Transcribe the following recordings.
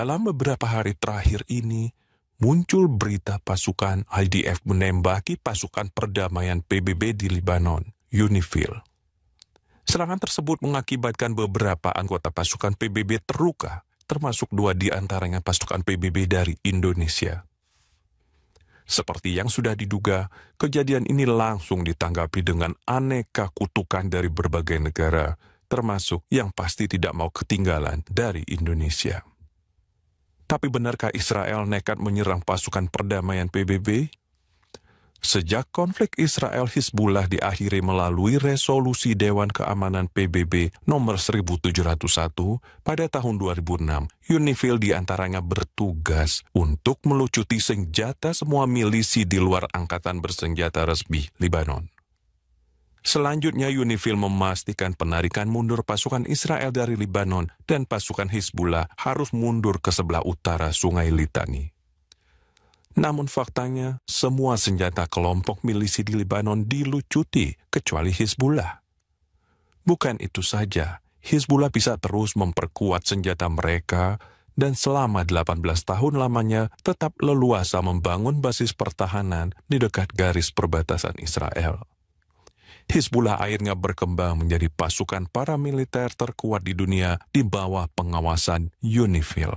Dalam beberapa hari terakhir ini, muncul berita pasukan IDF menembaki pasukan perdamaian PBB di Lebanon, UNIFIL. Serangan tersebut mengakibatkan beberapa anggota pasukan PBB terluka, termasuk dua di antaranya pasukan PBB dari Indonesia. Seperti yang sudah diduga, kejadian ini langsung ditanggapi dengan aneka kutukan dari berbagai negara, termasuk yang pasti tidak mau ketinggalan dari Indonesia. Tapi benarkah Israel nekat menyerang pasukan perdamaian PBB? Sejak konflik Israel-Hizbullah diakhiri melalui resolusi Dewan Keamanan PBB nomor 1701 pada tahun 2006, UNIFIL diantaranya bertugas untuk melucuti senjata semua milisi di luar Angkatan Bersenjata Resmi Lebanon. Selanjutnya UNIFIL memastikan penarikan mundur pasukan Israel dari Libanon dan pasukan Hizbullah harus mundur ke sebelah utara Sungai Litani. Namun faktanya, semua senjata kelompok milisi di Lebanon dilucuti, kecuali Hizbullah. Bukan itu saja, Hizbullah bisa terus memperkuat senjata mereka dan selama 18 tahun lamanya tetap leluasa membangun basis pertahanan di dekat garis perbatasan Israel. Hizbullah akhirnya berkembang menjadi pasukan paramiliter terkuat di dunia di bawah pengawasan UNIFIL.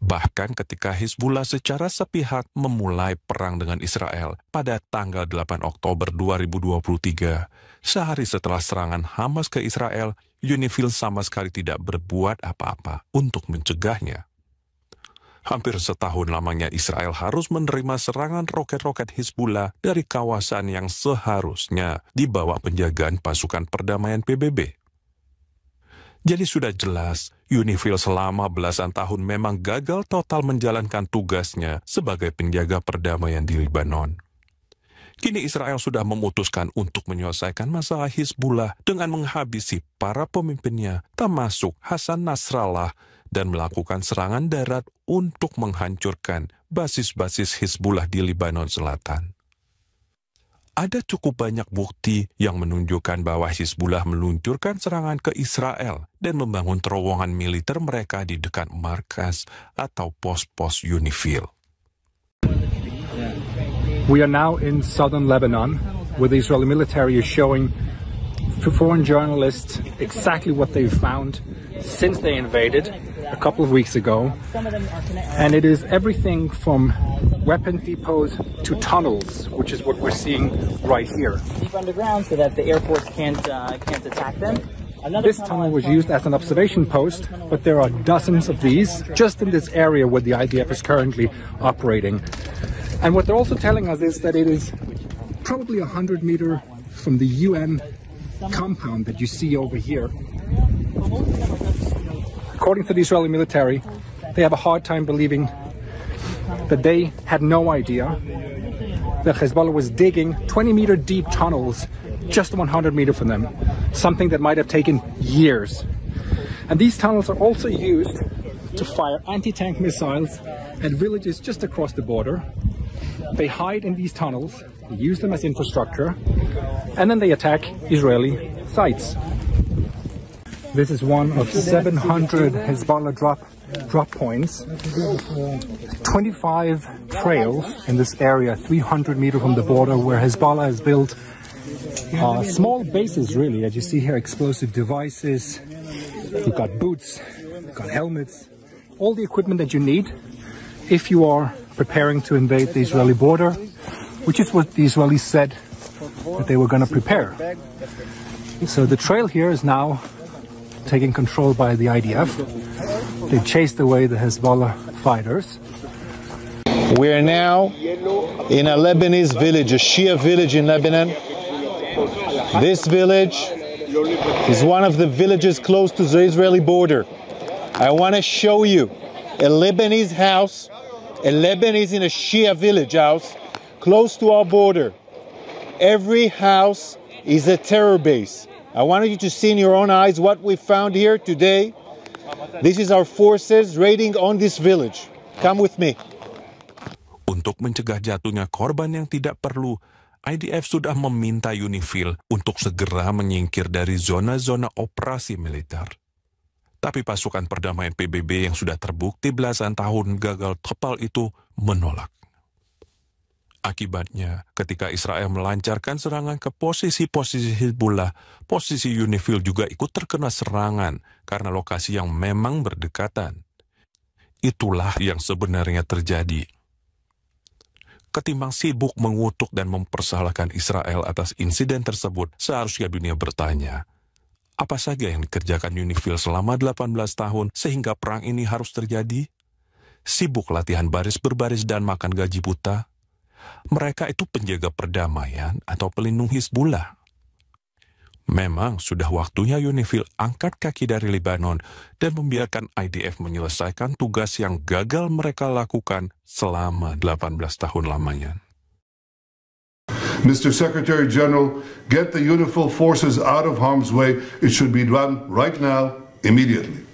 Bahkan ketika Hizbullah secara sepihak memulai perang dengan Israel pada tanggal 8 Oktober 2023, sehari setelah serangan Hamas ke Israel, UNIFIL sama sekali tidak berbuat apa-apa untuk mencegahnya. Hampir setahun lamanya Israel harus menerima serangan roket-roket Hizbullah dari kawasan yang seharusnya di bawah penjagaan pasukan perdamaian PBB. Jadi sudah jelas, UNIFIL selama belasan tahun memang gagal total menjalankan tugasnya sebagai penjaga perdamaian di Lebanon. Kini Israel sudah memutuskan untuk menyelesaikan masalah Hizbullah dengan menghabisi para pemimpinnya, termasuk Hasan Nasrallah dan melakukan serangan darat untuk menghancurkan basis-basis Hizbullah di Lebanon Selatan. Ada cukup banyak bukti yang menunjukkan bahwa Hizbullah meluncurkan serangan ke Israel dan membangun terowongan militer mereka di dekat markas atau pos-pos UNIFIL. We are now in southern Lebanon, where the Israeli military is showing to foreign journalists exactly what they've found since they invaded a couple of weeks ago. And it is everything from weapon depots to tunnels, which is what we're seeing right here. Deep underground so that the force can't, uh, can't attack them. Another this tunnel was used as an observation post, but there are dozens of these just in this area where the IDF is currently operating. And what they're also telling us is that it is probably 100 meter from the UN compound that you see over here. According to the Israeli military, they have a hard time believing that they had no idea that Hezbollah was digging 20 meter deep tunnels just 100 meter from them, something that might have taken years. And these tunnels are also used to fire anti-tank missiles at villages just across the border. They hide in these tunnels, use them as infrastructure, and then they attack Israeli sites. This is one of 700 Hezbollah drop, drop points. 25 trails in this area, 300 meter from the border, where Hezbollah has built uh, small bases, really, as you see here, explosive devices. You've got boots, you've got helmets, all the equipment that you need if you are preparing to invade the Israeli border, which is what the Israelis said that they were going to prepare. So the trail here is now taken control by the IDF. They chased away the Hezbollah fighters. We are now in a Lebanese village, a Shia village in Lebanon. This village is one of the villages close to the Israeli border. I want to show you a Lebanese house, a Lebanese in a Shia village house close to our border. Every house is a terror base. I wanted you to see in your own eyes what we found here today. This is our forces raiding on this village. Come with me. Untuk mencegah jatuhnya korban yang tidak perlu, IDF sudah meminta UNIFIL untuk segera menyingkir dari zona-zona operasi militer. Tapi pasukan perdamaian PBB yang sudah terbukti belasan tahun gagal total itu menolak. Akibatnya, ketika Israel melancarkan serangan ke posisi-posisi Hezbollah, posisi Unifil juga ikut terkena serangan karena lokasi yang memang berdekatan. Itulah yang sebenarnya terjadi. Ketimbang sibuk mengutuk dan mempersalahkan Israel atas insiden tersebut, seharusnya dunia bertanya, apa saja yang dikerjakan Unifil selama 18 tahun sehingga perang ini harus terjadi? Sibuk latihan baris berbaris dan makan gaji buta? mereka itu penjaga perdamaian atau pelindung Hizbullah. Memang sudah waktunya UNIFIL angkat kaki dari Lebanon dan membiarkan IDF menyelesaikan tugas yang gagal mereka lakukan selama 18 tahun lamanya. Mr. Secretary General, get the UNIFIL forces out of harm's way. It should be done right now, immediately.